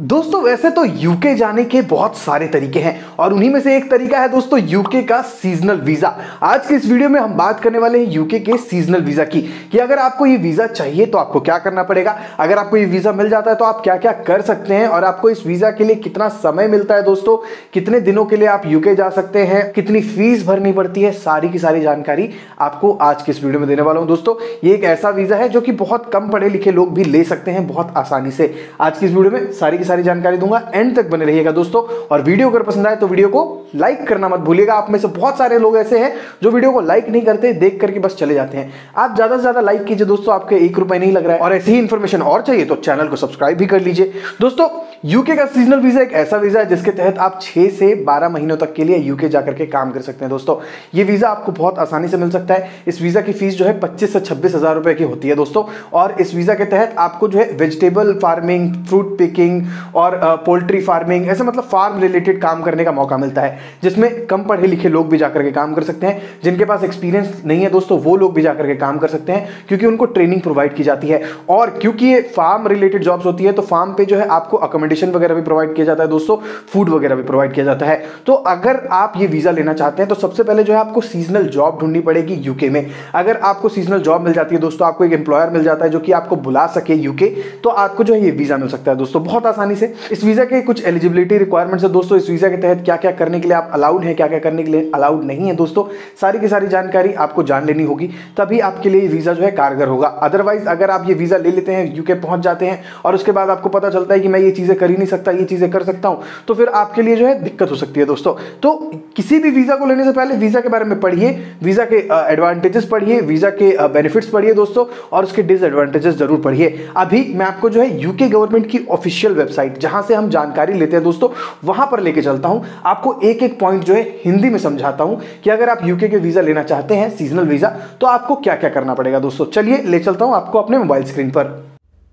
दोस्तों वैसे तो यूके जाने के बहुत सारे तरीके हैं और उन्हीं में से एक तरीका है दोस्तों यूके का सीजनल वीज़ा आज के इस वीडियो में हम बात करने वाले हैं यूके के सीजनल वीज़ा की कि अगर आपको ये वीज़ा चाहिए तो आपको क्या करना पड़ेगा अगर आपको ये वीज़ा मिल जाता है तो आप क्या क्या कर सकते हैं और आपको इस वीज़ा के लिए कितना समय मिलता है दोस्तों कितने दिनों के लिए आप यूके जा सकते हैं कितनी फीस भरनी पड़ती है सारी की सारी जानकारी आपको आज के इस वीडियो में देने वाला हूँ दोस्तों ये एक ऐसा वीज़ा है जो कि बहुत कम पढ़े लिखे लोग भी ले सकते हैं बहुत आसानी से आज की इस वीडियो में सारी सारी जानकारी दूंगा एंड तक बने रहिएगा दोस्तों और वीडियो अगर पसंद आए तो वीडियो को लाइक करना मत भूलिएगा आप में से बहुत सारे लोग ऐसे हैं जो वीडियो को लाइक नहीं करते देख करके बस चले जाते हैं आप ज्यादा से ज्यादा लाइक कीजिए दोस्तों आपके एक रुपये नहीं लग रहा है और ऐसी ही इन्फॉर्मेशन और चाहिए तो चैनल को सब्सक्राइब भी कर लीजिए दोस्तों यूके का सीजनल वीजा एक ऐसा वीजा है जिसके तहत आप 6 से 12 महीनों तक के लिए यूके जाकर के काम कर सकते हैं दोस्तों ये वीजा आपको बहुत आसानी से मिल सकता है इस वीजा की फीस जो है 25 से छब्बीस हजार रुपए की होती है दोस्तों और इस वीजा के तहत आपको जो है वेजिटेबल फार्मिंग फ्रूट पिकिंग और पोल्ट्री फार्मिंग ऐसे मतलब फार्म रिलेटेड काम करने का मौका मिलता है जिसमें कम पढ़े लिखे लोग भी जाकर के काम कर सकते हैं जिनके पास एक्सपीरियंस नहीं है दोस्तों वो लोग भी जाकर के काम कर सकते हैं क्योंकि उनको ट्रेनिंग प्रोवाइड की जाती है और क्योंकि ये फार्म रिलेटेड जॉब्स होती है तो फार्म पे जो है आपको अकोमेंट अकोमोडेशन वगैरह भी प्रोवाइड किया जाता है दोस्तों फूड वगैरह भी प्रोवाइड किया जाता है तो अगर आप ये वीज़ा लेना चाहते हैं तो सबसे पहले जो है आपको सीजनल जॉब ढूंढनी पड़ेगी यूके में अगर आपको सीजनल जॉब मिल जाती है दोस्तों आपको एक एम्प्लॉयर मिल जाता है जो कि आपको बुला सके यूके तो आपको जो है ये वीज़ा मिल सकता है दोस्तों बहुत आसानी से इस वीज़ा के कुछ एलिजिबिलिटी रिक्वायरमेंट्स है दोस्तों इस वीज़ा के तहत क्या क्या करने के लिए आप अलाउड है क्या क्या करने के लिए अलाउड नहीं है दोस्तों सारी की सारी जानकारी आपको जान लेनी होगी तभी आपके लिए वीज़ा जो है कारगर होगा अदरवाइज अगर आप ये वीज़ा ले लेते हैं यूके पहुंच जाते हैं और उसके बाद आपको पता चलता है कि मैं ये चीज़ें कर ही नहीं सकता ये चीज़ें कर सकता हूं तो फिर आपके लिए जो है दिक्कत हो सकती है दोस्तों तो किसी भी वीज़ा को लेने से पहले वीज़ा के बारे में पढ़िए वीज़ा के एडवांटेजेस पढ़िए वीज़ा के बेनिफिट्स पढ़िए दोस्तों और उसके डिसएडवांटेजेस ज़रूर पढ़िए अभी मैं आपको जो है यूके गवर्नमेंट की ऑफिशियल वेबसाइट जहां से हम जानकारी लेते हैं दोस्तों वहां पर लेके चलता हूं आपको एक एक पॉइंट जो है हिंदी में समझाता हूं कि अगर आप यूके के वीज़ा लेना चाहते हैं सीजनल वीज़ा तो आपको क्या क्या करना पड़ेगा दोस्तों चलिए ले चलता हूं आपको अपने मोबाइल स्क्रीन पर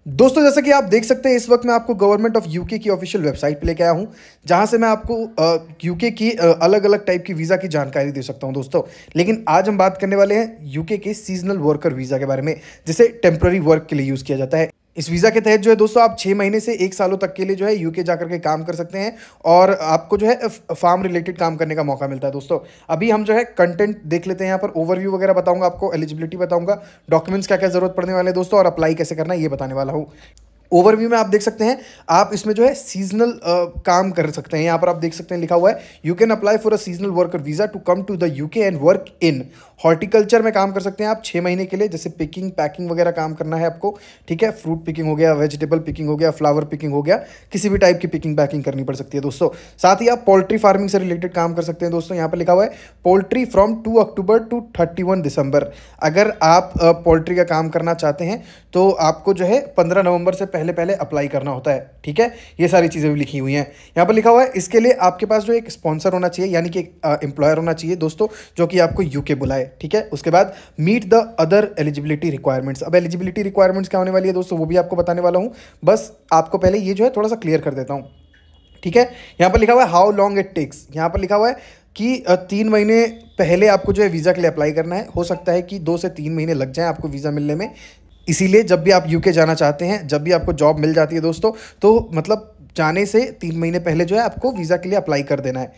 दोस्तों जैसा कि आप देख सकते हैं इस वक्त मैं आपको गवर्नमेंट ऑफ यूके की ऑफिशियल वेबसाइट पे लेके आया हूं जहां से मैं आपको यूके की आ, अलग अलग टाइप की वीज़ा की जानकारी दे सकता हूं दोस्तों लेकिन आज हम बात करने वाले हैं यूके के सीजनल वर्कर वीज़ा के बारे में जिसे टेम्प्ररी वर्क के लिए यूज़ किया जाता है इस वीज़ा के तहत जो है दोस्तों आप छः महीने से एक सालों तक के लिए जो है यूके जाकर के काम कर सकते हैं और आपको जो है फार्म रिलेटेड काम करने का मौका मिलता है दोस्तों अभी हम जो है कंटेंट देख लेते हैं यहाँ पर ओवरव्यू वगैरह बताऊंगा आपको एलिजिबिलिटी बताऊंगा डॉक्यूमेंट्स क्या क्या जरूरत पड़ने वाले दोस्तों और अप्लाई कैसे करना है ये बताने वाला हूँ ओवरव्यू में आप देख सकते हैं आप इसमें जो है सीजनल uh, काम कर सकते हैं यहाँ पर आप देख सकते हैं लिखा हुआ है you can apply for a seasonal worker visa to come to the UK and work in horticulture में काम कर सकते हैं आप छः महीने के लिए जैसे पिकिंग पैकिंग वगैरह काम करना है आपको ठीक है फ्रूट पिकिंग हो गया वेजिटेबल पिकिंग हो गया फ्लावर पिकिंग हो गया किसी भी टाइप की पिकिंग पैकिंग करनी पड़ सकती है दोस्तों साथ ही आप पोल्ट्री फार्मिंग से रिलेटेड काम कर सकते हैं दोस्तों यहाँ पर लिखा हुआ है poultry from to October to thirty one December अगर आप पोल्ट्री का काम करना चाहते हैं तो आपको जो है पंद्रह नवंबर से पहले पहले अप्लाई करना होता है ठीक है ये सारी चीज़ें भी लिखी हुई हैं यहाँ पर लिखा हुआ है इसके लिए आपके पास जो एक स्पॉन्सर होना चाहिए यानी कि एम्प्लॉयर होना चाहिए दोस्तों जो कि आपको यूके बुलाए ठीक है उसके बाद meet the other eligibility requirements अब एलिजिबिलिटी रिक्वायरमेंट्स क्या होने वाली है दोस्तों वो भी आपको बताने वाला हूँ बस आपको पहले ये जो है थोड़ा सा क्लियर कर देता हूँ ठीक है यहाँ पर लिखा हुआ है हाउ लॉन्ग इट टेक्स यहाँ पर लिखा हुआ है कि तीन महीने पहले आपको जो है वीज़ा के लिए अप्लाई करना है हो सकता है कि दो से तीन महीने लग जाएं आपको वीज़ा मिलने में इसीलिए जब भी आप यूके जाना चाहते हैं जब भी आपको जॉब मिल जाती है दोस्तों तो मतलब जाने से तीन महीने पहले जो है आपको वीज़ा के लिए अप्लाई कर देना है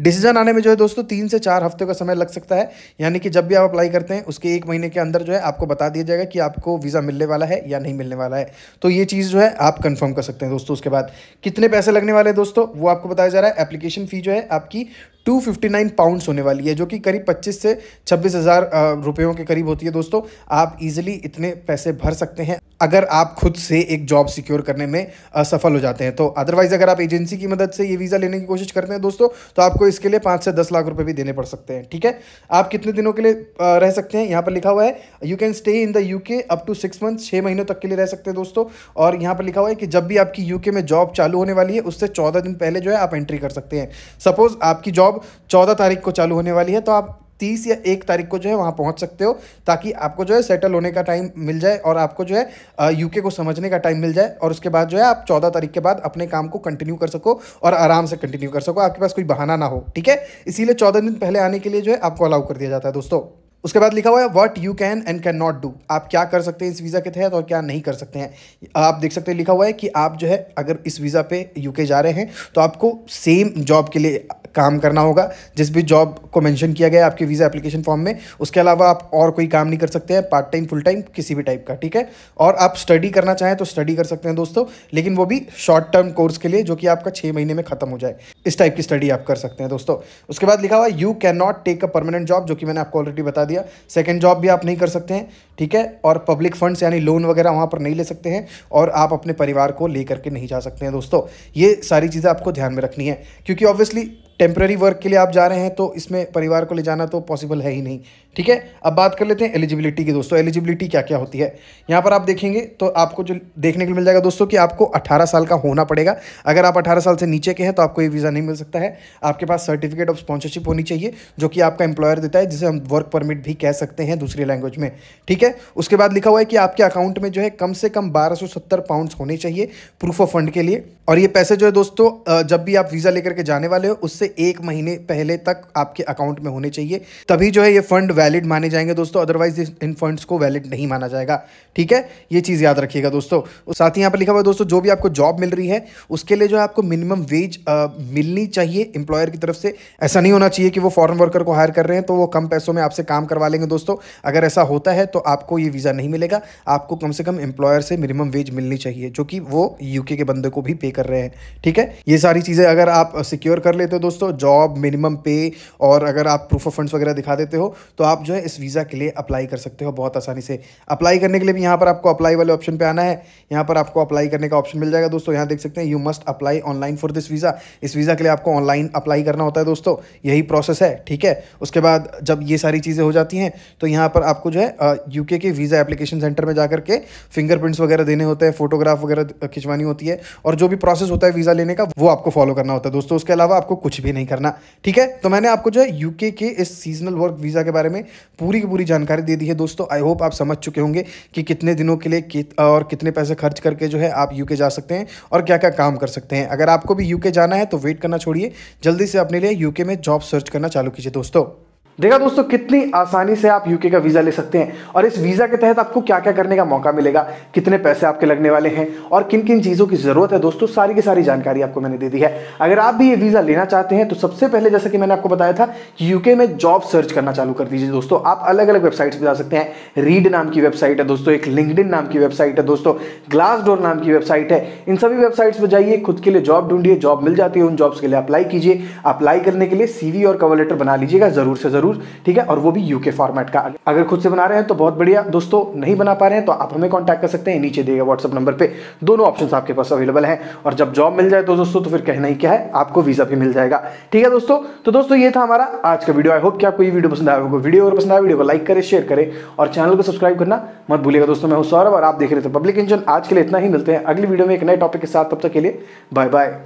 डिसीजन आने में जो है दोस्तों तीन से चार हफ्ते का समय लग सकता है यानी कि जब भी आप अप्लाई करते हैं उसके एक महीने के अंदर जो है आपको बता दिया जाएगा कि आपको वीज़ा मिलने वाला है या नहीं मिलने वाला है तो ये चीज़ जो है आप कन्फर्म कर सकते हैं दोस्तों उसके बाद कितने पैसे लगने वाले हैं दोस्तों वो आपको बताया जा रहा है एप्लीकेशन फ़ी जो है आपकी टू फिफ्टी नाइन पाउंड्स होने वाली है जो कि करीब पच्चीस से छब्बीस हज़ार रुपयों के करीब होती है दोस्तों आप ईजिली इतने पैसे भर सकते हैं अगर आप खुद से एक जॉब सिक्योर करने में सफल हो जाते हैं तो अदरवाइज़ अगर आप एजेंसी की मदद से ये वीज़ा लेने की कोशिश करते हैं दोस्तों तो आपको इसके लिए पाँच से दस लाख रुपये भी देने पड़ सकते हैं ठीक है आप कितने दिनों के लिए रह सकते हैं यहाँ पर लिखा हुआ है you can stay in the U K up to six months छः महीनों तक के लिए रह सकते हैं दोस्तों और यहाँ पर लिखा हुआ है कि जब भी आपकी यू में जॉब चालू होने वाली है उससे चौदह दिन पहले जो है आप एंट्री कर सकते हैं सपोज़ आपकी जॉब चौदह तारीख को चालू होने वाली है तो आप तीस या एक तारीख को जो है वहाँ पहुँच सकते हो ताकि आपको जो है सेटल होने का टाइम मिल जाए और आपको जो है यूके को समझने का टाइम मिल जाए और उसके बाद जो है आप चौदह तारीख के बाद अपने काम को कंटिन्यू कर सको और आराम से कंटिन्यू कर सको आपके पास कोई बहाना ना हो ठीक है इसीलिए चौदह दिन पहले आने के लिए जो है आपको अलाउ कर दिया जाता है दोस्तों उसके बाद लिखा हुआ है what you can and can not do आप क्या कर सकते हैं इस वीज़ा के तहत और क्या नहीं कर सकते हैं आप देख सकते हैं लिखा हुआ है कि आप जो है अगर इस वीज़ा पे यूके जा रहे हैं तो आपको सेम जॉब के लिए काम करना होगा जिस भी जॉब को मेंशन किया गया है आपके वीज़ा एप्लीकेशन फॉर्म में उसके अलावा आप और कोई काम नहीं कर सकते हैं पार्ट टाइम फुल टाइम किसी भी टाइप का ठीक है और आप स्टडी करना चाहें तो स्टडी कर सकते हैं दोस्तों लेकिन वो भी शॉर्ट टर्म कोर्स के लिए जो कि आपका छः महीने में खत्म हो जाए इस टाइप की स्टडी आप कर सकते हैं दोस्तों उसके बाद लिखा हुआ you can not take a permanent job जो कि मैंने आपको ऑलरेडी बता दिया दिया सेकेंड जॉब भी आप नहीं कर सकते हैं ठीक है और पब्लिक फंड्स यानी लोन वगैरह वहाँ पर नहीं ले सकते हैं और आप अपने परिवार को ले करके नहीं जा सकते हैं दोस्तों ये सारी चीज़ें आपको ध्यान में रखनी है क्योंकि ऑब्वियसली टेम्प्रेरी वर्क के लिए आप जा रहे हैं तो इसमें परिवार को ले जाना तो पॉसिबल है ही नहीं ठीक है अब बात कर लेते हैं एलिजिबिलिटी की दोस्तों एलिजिबिलिटी क्या क्या होती है यहाँ पर आप देखेंगे तो आपको जो देखने को मिल जाएगा दोस्तों कि आपको 18 साल का होना पड़ेगा अगर आप 18 साल से नीचे के हैं तो आपको ये वीज़ा नहीं मिल सकता है आपके पास सर्टिफिकेट ऑफ स्पॉन्सरशिप होनी चाहिए जो कि आपका एम्प्लॉयर देता है जिसे हम वर्क परमिट भी कह सकते हैं दूसरी लैंग्वेज में ठीक है उसके बाद लिखा हुआ है कि आपके अकाउंट में जो है कम से कम बारह पाउंड्स होने चाहिए प्रूफ ऑफ फंड के लिए और ये पैसे जो है दोस्तों जब भी आप वीज़ा लेकर के जाने वाले हो उससे से एक महीने पहले तक आपके अकाउंट में होने चाहिए तभी जो है ये फंड वैलिड माने जाएंगे दोस्तों अदरवाइज इन फंड्स को वैलिड नहीं माना जाएगा ठीक है ये चीज़ याद रखिएगा दोस्तों साथ ही यहाँ पर लिखा हुआ दोस्तों जो भी आपको जॉब मिल रही है उसके लिए जो है आपको मिनिमम वेज मिलनी चाहिए इंप्लॉयर की तरफ से ऐसा नहीं होना चाहिए कि वो फॉरन वर्कर को हायर कर रहे हैं तो वो कम पैसों में आपसे काम करवा लेंगे दोस्तों अगर ऐसा होता है तो आपको ये वीज़ा नहीं मिलेगा आपको कम से कम एम्प्लॉयर से मिनिमम वेज मिलनी चाहिए जो कि वो यूके के बंदे को भी पे कर रहे हैं ठीक है ये सारी चीज़ें अगर आप सिक्योर कर लेते हो दोस्तों दोस्तों जॉब मिनिमम पे और अगर आप प्रूफ ऑफ फंड्स वगैरह दिखा देते हो तो आप जो है इस वीज़ा के लिए अप्लाई कर सकते हो बहुत आसानी से अप्लाई करने के लिए भी यहाँ पर आपको अप्लाई वाले ऑप्शन पे आना है यहाँ पर आपको अप्लाई करने का ऑप्शन मिल जाएगा दोस्तों यहाँ देख सकते हैं you must apply online for this visa इस वीज़ा के लिए आपको ऑनलाइन अप्लाई करना होता है दोस्तों यही प्रोसेस है ठीक है उसके बाद जब ये सारी चीज़ें हो जाती हैं तो यहाँ पर आपको जो है यूके के वीज़ा एप्लीकेशन सेंटर में जा करके फिंगरप्रिंट्स वगैरह देने होते हैं फोटोग्राफ वगैरह खिंचवानी होती है और जो भी प्रोसेस होता है वीज़ा लेने का वो आपको फॉलो करना होता है दोस्तों उसके अलावा आपको कुछ भी नहीं करना ठीक है तो मैंने आपको जो है यूके के इस सीजनल वर्क वीज़ा के बारे में पूरी की पूरी जानकारी दे दी है दोस्तों आई होप आप समझ चुके होंगे कि कितने दिनों के लिए कित और कितने पैसे खर्च करके जो है आप यूके जा सकते हैं और क्या क्या काम कर सकते हैं अगर आपको भी यूके जाना है तो वेट करना छोड़िए जल्दी से अपने लिए यूके में जॉब सर्च करना चालू कीजिए दोस्तों देखा दोस्तों कितनी आसानी से आप यूके का वीज़ा ले सकते हैं और इस वीज़ा के तहत आपको क्या क्या करने का मौका मिलेगा कितने पैसे आपके लगने वाले हैं और किन किन चीज़ों की ज़रूरत है दोस्तों सारी की सारी जानकारी आपको मैंने दे दी है अगर आप भी ये वीज़ा लेना चाहते हैं तो सबसे पहले जैसा कि मैंने आपको बताया था कि यूके में जॉब सर्च करना चालू कर दीजिए दोस्तों आप अलग अलग वेबसाइट्स पर जा सकते हैं रीड नाम की वेबसाइट है दोस्तों एक लिंकडिन नाम की वेबसाइट है दोस्तों ग्लास डोर नाम की वेबसाइट है इन सभी वेबसाइट्स पर जाइए खुद के लिए जॉब ढूंढिए जॉब मिल जाती है उन जॉब्स के लिए अप्लाई कीजिए अप्लाई करने के लिए सीवी और कवर लेटर बना लीजिएगा ज़रूर से ज़रूर जरूर ठीक है और वो भी यूके फॉर्मेट का अगर खुद से बना रहे हैं तो बहुत बढ़िया दोस्तों नहीं बना पा रहे हैं तो आप हमें कॉन्टैक्ट कर सकते हैं नीचे दिए गए व्हाट्सअप नंबर पर दोनों ऑप्शन आपके पास अवेलेबल है और जब जॉब मिल जाए तो दोस्तों तो फिर कहना ही क्या है आपको वीज़ा भी मिल जाएगा ठीक है दोस्तों तो दोस्तों ये था हमारा आज का वीडियो आई होप कि आपको ये वीडियो पसंद आया वीडियो और पसंद आया वीडियो को लाइक करें शेयर करें और चैनल को सब्सक्राइब करना मत भूलिएगा दोस्तों मैं हूँ सौरभ और आप देख रहे थे पब्लिक इंजन आज के लिए इतना ही मिलते हैं अगली वीडियो में एक नए टॉपिक के साथ तब तक के लिए बाय बाय